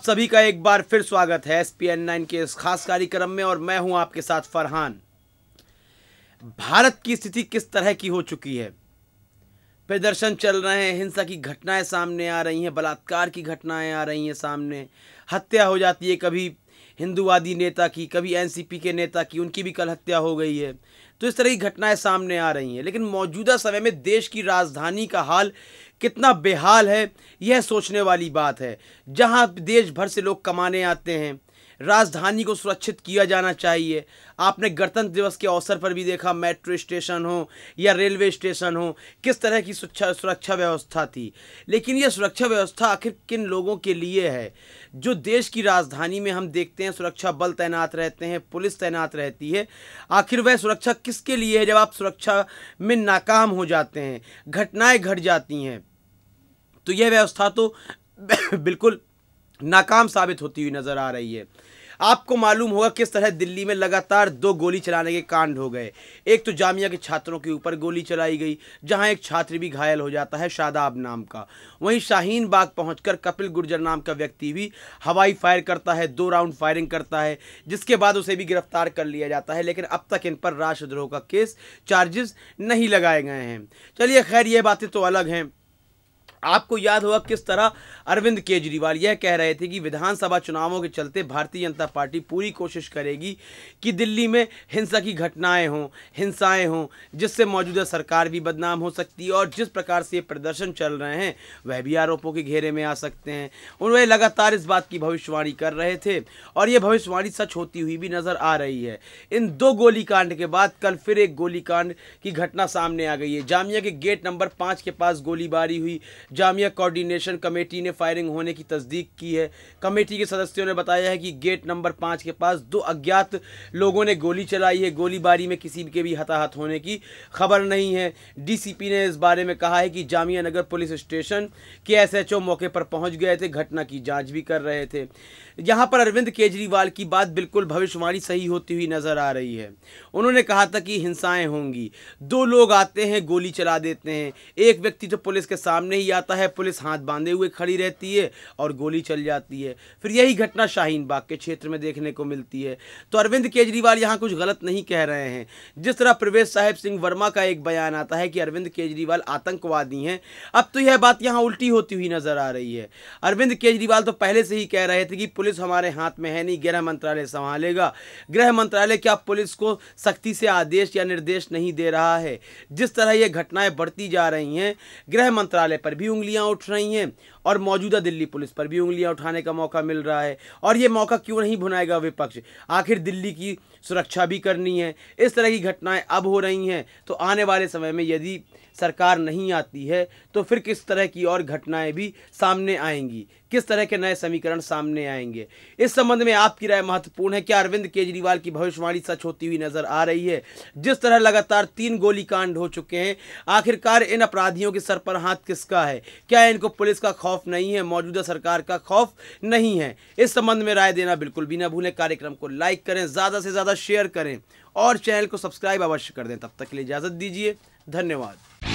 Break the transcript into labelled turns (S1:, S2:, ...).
S1: आप सभी का एक बार फिर स्वागत है एस पी एन नाइन के इस खास कार्यक्रम में और मैं हूं आपके साथ फरहान भारत की स्थिति किस तरह की हो चुकी है प्रदर्शन चल रहे हैं हिंसा की घटनाएं सामने आ रही हैं बलात्कार की घटनाएं आ रही हैं सामने हत्या हो जाती है कभी हिंदूवादी नेता की कभी एनसीपी के नेता की उनकी भी कल हत्या हो गई है तो इस तरह की घटनाएं सामने आ रही हैं लेकिन मौजूदा समय में देश की राजधानी का हाल कितना बेहाल है यह सोचने वाली बात है जहां देश भर से लोग कमाने आते हैं राजधानी को सुरक्षित किया जाना चाहिए आपने गणतंत्र दिवस के अवसर पर भी देखा मेट्रो स्टेशन हो या रेलवे स्टेशन हो किस तरह की सुरक्षा व्यवस्था थी लेकिन यह सुरक्षा व्यवस्था आखिर किन लोगों के लिए है जो देश की राजधानी में हम देखते हैं सुरक्षा बल तैनात रहते हैं पुलिस तैनात रहती है आखिर वह सुरक्षा किसके लिए है जब आप सुरक्षा में नाकाम हो जाते हैं घटनाएँ घट जाती हैं तो यह व्यवस्था तो बिल्कुल नाकाम साबित होती हुई नज़र आ रही है आपको मालूम होगा किस तरह दिल्ली में लगातार दो गोली चलाने के कांड हो गए एक तो जामिया के छात्रों के ऊपर गोली चलाई गई जहां एक छात्र भी घायल हो जाता है शादाब नाम का वहीं शाहीन बाग पहुंचकर कपिल गुर्जर नाम का व्यक्ति भी हवाई फायर करता है दो राउंड फायरिंग करता है जिसके बाद उसे भी गिरफ्तार कर लिया जाता है लेकिन अब तक इन पर राष्ट्रद्रोह का केस चार्जेस नहीं लगाए गए हैं चलिए खैर ये बातें तो अलग हैं आपको याद होगा किस तरह अरविंद केजरीवाल यह कह रहे थे कि विधानसभा चुनावों के चलते भारतीय जनता पार्टी पूरी कोशिश करेगी कि दिल्ली में हिंसा की घटनाएं हों हिंसाएं हों जिससे मौजूदा सरकार भी बदनाम हो सकती है और जिस प्रकार से ये प्रदर्शन चल रहे हैं वह भी आरोपों के घेरे में आ सकते हैं उन्हें लगातार इस बात की भविष्यवाणी कर रहे थे और ये भविष्यवाणी सच होती हुई भी नज़र आ रही है इन दो गोलीकांड के बाद कल फिर एक गोलीकांड की घटना सामने आ गई है जामिया के गेट नंबर पाँच के पास गोलीबारी हुई जामिया कोऑर्डिनेशन कमेटी ने फायरिंग होने की तस्दीक की है कमेटी के सदस्यों ने बताया है कि गेट नंबर पाँच के पास दो अज्ञात लोगों ने गोली चलाई है गोलीबारी में किसी के भी हताहत होने की खबर नहीं है डी ने इस बारे में कहा है कि जामिया नगर पुलिस स्टेशन के एस मौके पर पहुँच गए थे घटना की जाँच भी कर रहे थे यहाँ पर अरविंद केजरीवाल की बात बिल्कुल भविष्यवाणी सही होती हुई नजर आ रही है उन्होंने कहा था कि हिंसाएं होंगी दो लोग आते हैं गोली चला देते हैं एक व्यक्ति तो पुलिस के सामने ही जाता है पुलिस हाथ बांधे हुए खड़ी रहती है और गोली चल जाती है फिर यही घटना शाहीन बाग के क्षेत्र में देखने को मिलती है तो अरविंद केजरीवाल यहाँ कुछ गलत नहीं कह रहे हैं जिस तरह प्रवेश साहेब सिंह वर्मा का एक बयान आता है कि अरविंद केजरीवाल आतंकवादी हैं अब तो यह बात यहाँ उल्टी होती हुई नजर आ रही है अरविंद केजरीवाल तो पहले से ही कह रहे थे कि पुलिस हमारे हाथ में है नहीं गृह मंत्रालय संभालेगा गृह मंत्रालय क्या पुलिस को सख्ती से आदेश या निर्देश नहीं दे रहा है जिस तरह ये घटनाएं बढ़ती जा रही हैं गृह मंत्रालय पर भी उंगलियां उठ रही हैं और मौजूदा दिल्ली पुलिस पर भी उंगलियां उठाने का मौका मिल रहा है और ये मौका क्यों नहीं भुनाएगा विपक्ष आखिर दिल्ली की सुरक्षा भी करनी है इस तरह की घटनाएं अब हो रही हैं तो आने वाले समय में यदि सरकार नहीं आती है तो फिर किस तरह की और घटनाएं भी सामने आएंगी किस तरह के नए समीकरण सामने आएंगे इस संबंध में आपकी राय महत्वपूर्ण है क्या अरविंद केजरीवाल की भविष्यवाणी सच होती हुई नजर आ रही है जिस तरह लगातार तीन गोलीकांड हो चुके हैं आखिरकार इन अपराधियों के सर पर हाथ किसका है क्या इनको पुलिस का खौफ नहीं है मौजूदा सरकार का खौफ नहीं है इस संबंध में राय देना बिल्कुल भी ना भूलें कार्यक्रम को लाइक करें ज़्यादा से ज़्यादा शेयर करें और चैनल को सब्सक्राइब अवश्य कर दें तब तक के लिए इजाज़त दीजिए धन्यवाद